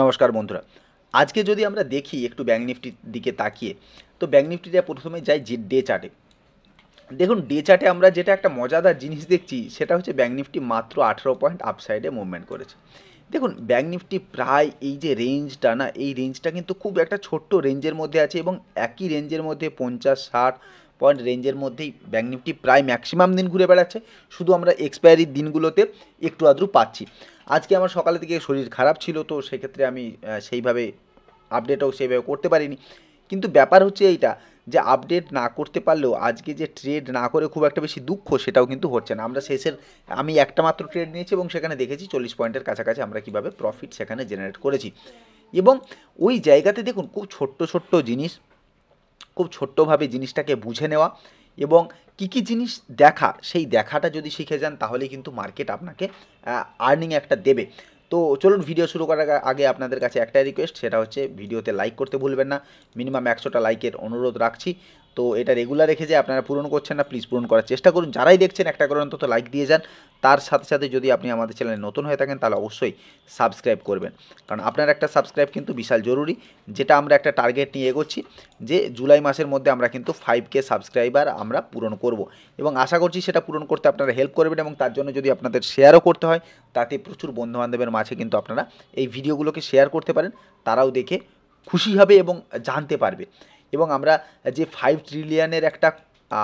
নমস্কার বন্ধুরা আজকে যদি আমরা দেখি একটু ব্যাঙ্ক নিফটির দিকে তাকিয়ে তো ব্যাঙ্ক নিফটিটা প্রথমে যায় যে ডে চার্টে দেখুন ডে চার্টে আমরা যেটা একটা মজাদার জিনিস দেখছি সেটা হচ্ছে ব্যাঙ্ক নিফটি মাত্র আঠেরো পয়েন্ট আপসাইডে মুভমেন্ট করেছে দেখুন ব্যাঙ্ক নিফটি প্রায় এই যে রেঞ্জটা না এই রেঞ্জটা কিন্তু খুব একটা ছোট্ট রেঞ্জের মধ্যে আছে এবং একই রেঞ্জের মধ্যে পঞ্চাশ ষাট পয়েন্ট রেঞ্জের মধ্যেই ব্যাঙ্ক নিফটি প্রায় ম্যাক্সিমাম দিন ঘুরে বেড়াচ্ছে শুধু আমরা এক্সপায়ারির দিনগুলোতে একটু আদ্রু পাচ্ছি আজকে আমার সকালে থেকে শরীর খারাপ ছিল তো সেক্ষেত্রে আমি সেইভাবে আপডেটও সেইভাবে করতে পারিনি কিন্তু ব্যাপার হচ্ছে এইটা যে আপডেট না করতে পারলেও আজকে যে ট্রেড না করে খুব একটা বেশি দুঃখ সেটাও কিন্তু হচ্ছে না আমরা শেষের আমি একটা মাত্র ট্রেড নিয়েছি এবং সেখানে দেখেছি চল্লিশ পয়েন্টের কাছাকাছি আমরা কীভাবে প্রফিট সেখানে জেনারেট করেছি এবং ওই জায়গাতে দেখুন খুব ছোট্ট ছোট্ট জিনিস খুব ছোট্টভাবে জিনিসটাকে বুঝে নেওয়া এবং কী কী জিনিস দেখা সেই দেখাটা যদি শিখে যান তাহলে কিন্তু মার্কেট আপনাকে আর্নিং একটা দেবে তো চলুন ভিডিও শুরু করার আগে আপনাদের কাছে একটাই রিকোয়েস্ট সেটা হচ্ছে ভিডিওতে লাইক করতে ভুলবেন না মিনিমাম একশোটা লাইকের অনুরোধ রাখছি তো এটা রেগুলার রেখে যে আপনারা পূরণ করছেন না প্লিজ পূরণ করার চেষ্টা করুন যারাই দেখছেন একটা করে অন্তত লাইক দিয়ে যান তার সাথে সাথে যদি আপনি আমাদের চ্যানেলে নতুন হয়ে থাকেন তাহলে অবশ্যই সাবস্ক্রাইব করবেন কারণ আপনার একটা সাবস্ক্রাইব কিন্তু বিশাল জরুরি যেটা আমরা একটা টার্গেট নিয়ে এগোচ্ছি যে জুলাই মাসের মধ্যে আমরা কিন্তু ফাইভ কে সাবস্ক্রাইবার আমরা পূরণ করব এবং আশা করছি সেটা পূরণ করতে আপনারা হেল্প করবেন এবং তার জন্য যদি আপনাদের শেয়ারও করতে হয় তাতে প্রচুর বন্ধুবান্ধবের মাঝে কিন্তু আপনারা এই ভিডিওগুলোকে শেয়ার করতে পারেন তারাও দেখে খুশি হবে এবং জানতে পারবে এবং আমরা যে ফাইভ ট্রিলিয়নের একটা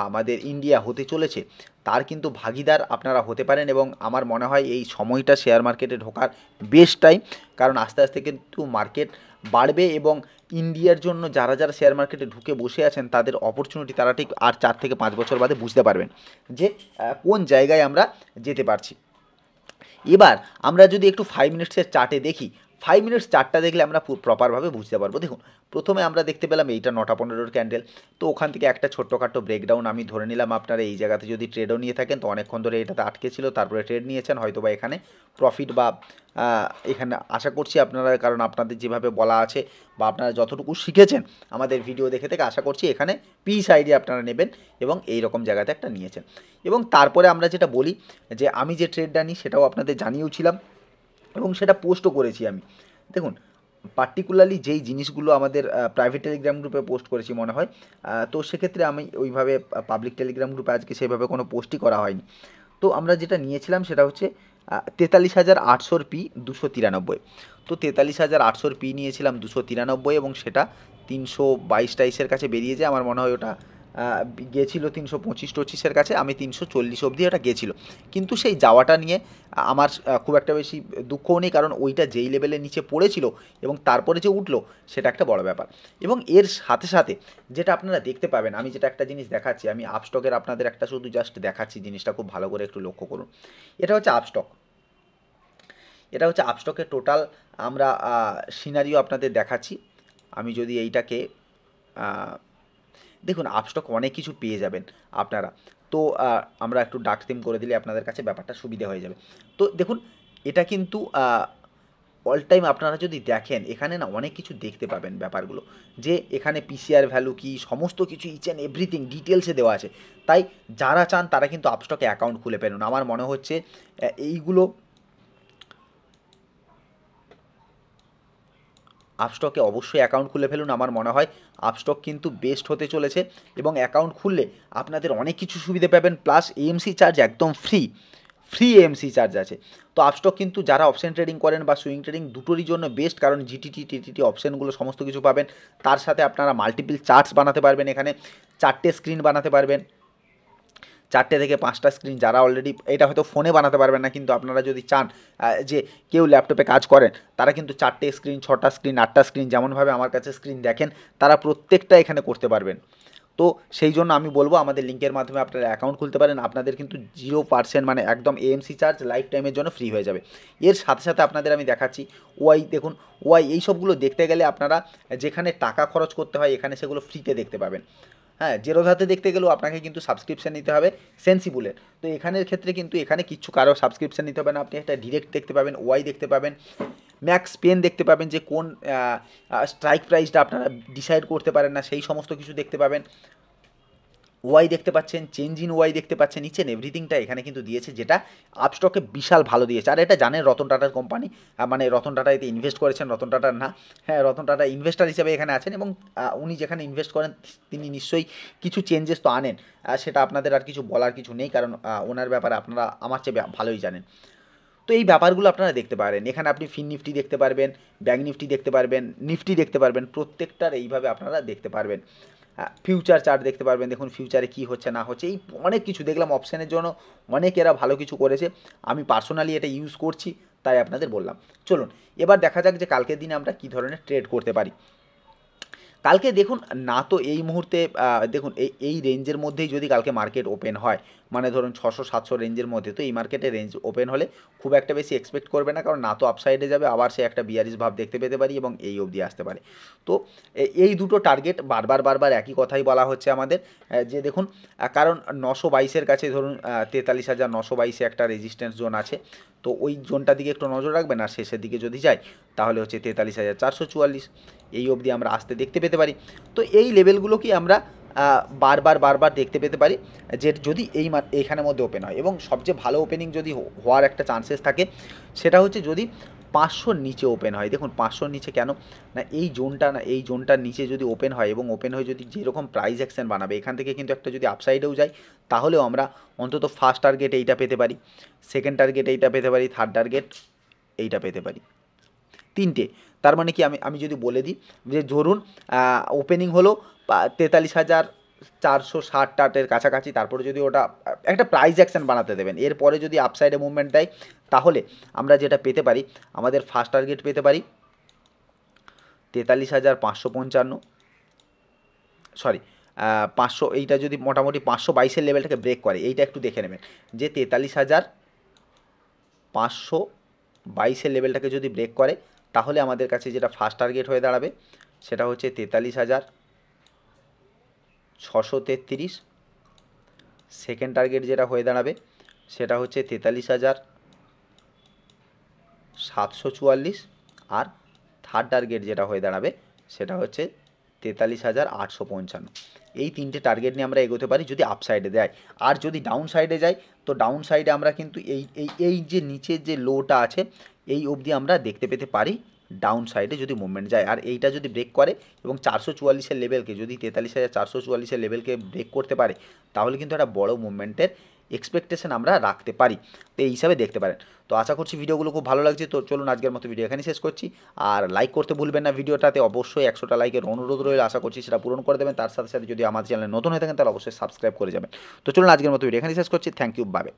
আমাদের ইন্ডিয়া হতে চলেছে তার কিন্তু ভাগিদার আপনারা হতে পারেন এবং আমার মনে হয় এই সময়টা শেয়ার মার্কেটে ঢোকার বেস্ট টাইম কারণ আস্তে আস্তে কিন্তু মার্কেট বাড়বে এবং ইন্ডিয়ার জন্য যারা যারা শেয়ার মার্কেটে ঢুকে বসে আছেন তাদের অপরচুনিটি তারা ঠিক আর চার থেকে পাঁচ বছর বাদে বুঝতে পারবেন যে কোন জায়গায় আমরা যেতে পারছি এবার আমরা যদি একটু ফাইভ মিনিটসের চার্টে দেখি ফাইভ মিনিটস চারটা দেখলে আমরা প্রপারভাবে বুঝতে পারবো দেখুন প্রথমে আমরা দেখতে পেলাম এইটা নটা পনেরোর ক্যান্ডেল তো ওখান থেকে একটা ছোট্টখাটো ব্রেকডাউন আমি ধরে নিলাম আপনারা এই জায়গাতে যদি ট্রেডও নিয়ে থাকেন তো অনেকক্ষণ ধরে এটাতে আটকে ছিল তারপরে ট্রেড নিয়েছেন হয়তো বা এখানে প্রফিট বা এখানে আশা করছি আপনারা কারণ আপনাদের যেভাবে বলা আছে বা আপনারা যতটুকু শিখেছেন আমাদের ভিডিও দেখে থেকে আশা করছি এখানে পি সাইডে আপনারা নেবেন এবং এই রকম জায়গাতে একটা নিয়েছেন এবং তারপরে আমরা যেটা বলি যে আমি যে ট্রেডটা নিই সেটাও আপনাদের জানিয়েওছিলাম এবং সেটা পোস্টও করেছি আমি দেখুন পার্টিকুলারলি যেই জিনিসগুলো আমাদের প্রাইভেট টেলিগ্রাম গ্রুপে পোস্ট করেছি মনে হয় তো সেক্ষেত্রে আমি ওইভাবে পাবলিক টেলিগ্রাম গ্রুপে আজকে সেইভাবে কোনো পোস্টই করা হয়নি তো আমরা যেটা নিয়েছিলাম সেটা হচ্ছে তেতাল্লিশ হাজার আটশোর পি দুশো তিরানব্বই তো তেতাল্লিশ হাজার আটশোর পি নিয়েছিলাম দুশো তিরানব্বই এবং সেটা তিনশো বাইশ টাইশের কাছে বেরিয়ে যায় আমার মনে হয় ওটা গেছিলো তিনশো পঁচিশ টচিশের কাছে আমি তিনশো চল্লিশ অবধি ওটা গেছিলো কিন্তু সেই যাওয়াটা নিয়ে আমার খুব একটা বেশি দুঃখও নেই কারণ ওইটা যেই লেভেলের নিচে পড়েছিল এবং তারপরে যে উঠলো সেটা একটা বড় ব্যাপার এবং এর সাথে সাথে যেটা আপনারা দেখতে পাবেন আমি যেটা একটা জিনিস দেখাচ্ছি আমি আপস্টকের আপনাদের একটা শুধু জাস্ট দেখাচ্ছি জিনিসটা খুব ভালো করে একটু লক্ষ্য করুন এটা হচ্ছে আপস্টক এটা হচ্ছে আপস্টকের টোটাল আমরা সিনারিও আপনাদের দেখাচ্ছি আমি যদি এইটাকে দেখুন আপস্টক অনেক কিছু পেয়ে যাবেন আপনারা তো আমরা একটু ডাক থিম করে দিলে আপনাদের কাছে ব্যাপারটা সুবিধা হয়ে যাবে তো দেখুন এটা কিন্তু অল টাইম আপনারা যদি দেখেন এখানে না অনেক কিছু দেখতে পাবেন ব্যাপারগুলো যে এখানে পিসিআর ভ্যালু কি সমস্ত কিছু ইচ অ্যান্ড এভরিথিং ডিটেলসে দেওয়া আছে তাই যারা চান তারা কিন্তু আপস্টকে অ্যাকাউন্ট খুলে পেলেন আমার মনে হচ্ছে এইগুলো আপস্টকে অবশ্যই অ্যাকাউন্ট খুলে ফেলুন আমার মনে হয় আপস্টক কিন্তু বেস্ট হতে চলেছে এবং অ্যাকাউন্ট খুললে আপনাদের অনেক কিছু সুবিধে পাবেন প্লাস এএমসি চার্জ একদম ফ্রি ফ্রি এমসি চার্জ আছে তো আপস্টক কিন্তু যারা অপশান ট্রেডিং করেন বা সুইং ট্রেডিং দুটোরই জন্য বেস্ট কারণ জিটিটি টিটিটি অপশনগুলো সমস্ত কিছু পাবেন তার সাথে আপনারা মাল্টিপল চার্টস বানাতে পারবেন এখানে চারটে স্ক্রিন বানাতে পারবেন চারটে থেকে পাঁচটা স্ক্রিন যারা অলরেডি এটা হয়তো ফোনে বানাতে পারবেন না কিন্তু আপনারা যদি চান যে কেউ ল্যাপটপে কাজ করেন তারা কিন্তু চারটে স্ক্রিন ছটা স্ক্রিন আটটা স্ক্রিন যেমনভাবে আমার কাছে স্ক্রিন দেখেন তারা প্রত্যেকটা এখানে করতে পারবেন তো সেই জন্য আমি বলবো আমাদের লিঙ্কের মাধ্যমে আপনারা অ্যাকাউন্ট খুলতে পারেন আপনাদের কিন্তু জিরো পার্সেন্ট মানে একদম এএমসি চার্জ লাইফ টাইমের জন্য ফ্রি হয়ে যাবে এর সাথে সাথে আপনাদের আমি দেখাচ্ছি ওয়াই দেখুন ওয়াই এই সবগুলো দেখতে গেলে আপনারা যেখানে টাকা খরচ করতে হয় এখানে সেগুলো ফ্রিতে দেখতে পাবেন হ্যাঁ জেরোধাতে দেখতে গেলেও আপনাকে কিন্তু সাবস্ক্রিপশান নিতে হবে সেন্সিবুলের তো এখানের ক্ষেত্রে কিন্তু এখানে কিছু কারো সাবস্ক্রিপশান নিতে হবে না আপনি একটা ডিরেক্ট দেখতে পাবেন ওয়াই দেখতে পাবেন ম্যাক্স পেন দেখতে পাবেন যে কোন স্ট্রাইক প্রাইসটা আপনারা ডিসাইড করতে পারেন না সেই সমস্ত কিছু দেখতে পাবেন ওয়াই দেখতে পাচ্ছেন চেঞ্জ ইন ওয়াই দেখতে পাচ্ছেন ইচেন এভরিথিংটা এখানে কিন্তু দিয়েছে যেটা আপস্টকে বিশাল ভালো দিয়েছে আর এটা জানেন রতন টাটার কোম্পানি মানে রতন টাটা এতে ইনভেস্ট করেছেন রতন টাটার না হ্যাঁ রতন টাটা ইনভেস্টার হিসেবে এখানে আছেন এবং উনি যেখানে ইনভেস্ট করেন তিনি নিশ্চয়ই কিছু চেঞ্জেস তো আনেন সেটা আপনাদের আর কিছু বলার কিছু নেই কারণ ওনার ব্যাপারে আপনারা আমার চেয়ে ভালোই জানেন তো এই ব্যাপারগুলো আপনারা দেখতে পারেন এখানে আপনি ফিন নিফটি দেখতে পারবেন ব্যাঙ্ক নিফটি দেখতে পারবেন নিফটি দেখতে পারবেন প্রত্যেকটার এইভাবে আপনারা দেখতে পারবেন ফিউচার চার্ট দেখতে পারবেন দেখুন ফিউচারে কি হচ্ছে না হচ্ছে এই অনেক কিছু দেখলাম অপশানের জন্য অনেক এরা ভালো কিছু করেছে আমি পার্সোনালি এটা ইউজ করছি তাই আপনাদের বললাম চলুন এবার দেখা যাক যে কালকের দিনে আমরা কী ধরনের ট্রেড করতে পারি কালকে দেখুন না তো এই মুহূর্তে দেখুন এই এই রেঞ্জের মধ্যেই যদি কালকে মার্কেট ওপেন হয় মানে ধরুন ছশো সাতশো রেঞ্জের মধ্যে তো এই মার্কেটে রেঞ্জ ওপেন হলে খুব একটা বেশি এক্সপেক্ট করবে না কারণ না তো আপসাইডে যাবে আবার সে একটা বিয়ারিস ভাব দেখতে পেতে পারি এবং এই অবধি আসতে পারে তো এই দুটো টার্গেট বারবার বারবার একই কথাই বলা হচ্ছে আমাদের যে দেখুন কারণ নশো বাইশের কাছে ধরুন তেতাল্লিশ হাজার নশো বাইশে একটা রেজিস্ট্যান্স জোন আছে তো ওই জোনটার দিকে একটু নজর রাখবেন আর শেষের দিকে যদি যাই তাহলে হচ্ছে তেতাল্লিশ হাজার চারশো চুয়াল্লিশ এই অবধি আমরা আসতে দেখতে পেতে পারি তো এই লেভেলগুলো কি আমরা বারবার বারবার দেখতে পেতে পারি যে যদি এই এইখানের মধ্যে ওপেন হয় এবং সবচেয়ে ভালো ওপেনিং যদি হওয়ার একটা চান্সেস থাকে সেটা হচ্ছে যদি পাঁচশোর নিচে ওপেন হয় দেখুন পাঁচশোর নিচে কেন না এই জোনটা না এই জোনটার নিচে যদি ওপেন হয় এবং ওপেন হয়ে যদি যেরকম প্রাইস অ্যাকশান বানাবে এখান থেকে কিন্তু একটা যদি আপসাইডেও যায় তাহলেও আমরা অন্তত ফার্স্ট টার্গেট এইটা পেতে পারি সেকেন্ড টার্গেট এইটা পেতে পারি থার্ড টার্গেট এইটা পেতে পারি তিনটে তার মানে কি আমি আমি যদি বলে দিই যে ধরুন ওপেনিং হলো তেতাল্লিশ হাজার চারশো ষাট টাটের কাছাকাছি তারপরে যদি ওটা একটা প্রাইজ অ্যাকশান বানাতে দেবেন এরপরে যদি আপসাইডে মুভমেন্ট দেয় তাহলে আমরা যেটা পেতে পারি আমাদের ফার্স্ট টার্গেট পেতে পারি তেতাল্লিশ হাজার পাঁচশো পঞ্চান্ন সরি পাঁচশো এইটা যদি মোটামুটি পাঁচশো বাইশের লেভেলটাকে ব্রেক করে এইটা একটু দেখে নেবেন যে তেতাল্লিশ হাজার পাঁচশো বাইশের লেভেলটাকে যদি ব্রেক করে তাহলে আমাদের কাছে যেটা ফার্স্ট টার্গেট হয়ে দাঁড়াবে সেটা হচ্ছে তেতাল্লিশ হাজার ছশো তেত্রিশ সেকেন্ড টার্গেট যেটা হয়ে দাঁড়াবে সেটা হচ্ছে তেতাল্লিশ হাজার সাতশো চুয়াল্লিশ আর থার্ড টার্গেট যেটা হয়ে দাঁড়াবে সেটা হচ্ছে তেতাল্লিশ হাজার আটশো পঞ্চান্ন এই তিনটে টার্গেট নিয়ে আমরা এগোতে পারি যদি আপসাইডে দেয় আর যদি ডাউন সাইডে যাই তো ডাউন সাইডে আমরা কিন্তু এই এই এই যে নিচের যে লোটা আছে এই অবধি আমরা দেখতে পেতে পারি ডাউন সাইডে যদি মুভমেন্ট যায় আর এইটা যদি ব্রেক করে এবং চারশো চুয়াল্লিশের লেভেলকে যদি তেতাল্লিশ হাজার চারশো চুয়াল্লিশের লেভেলকে ব্রেক করতে পারে তাহলে কিন্তু একটা বড় মুভমেন্টের এক্সপেকটেশন আমরা রাখতে পারি তো এই হিসাবে দেখতে পারেন তো আশা করছি ভিডিওগুলো খুব ভালো লাগছে তো চলুন আজকের মতো ভিডিও এখানেই শেষ করছি আর লাইক করতে ভুলবেন না ভিডিওটাতে অবশ্যই একশোটা লাইকের অনুরোধ রইল আশা করছি সেটা পূরণ করে দেবেন তার সাথে সাথে যদি আমার চ্যানেলে নতুন হয়ে থাকেন তাহলে অবশ্যই সাবস্ক্রাইব করে যাবেন তো চলুন আজকের মতো ভিডিও এখানেই শেষ করছি থ্যাংক ইউ বাবে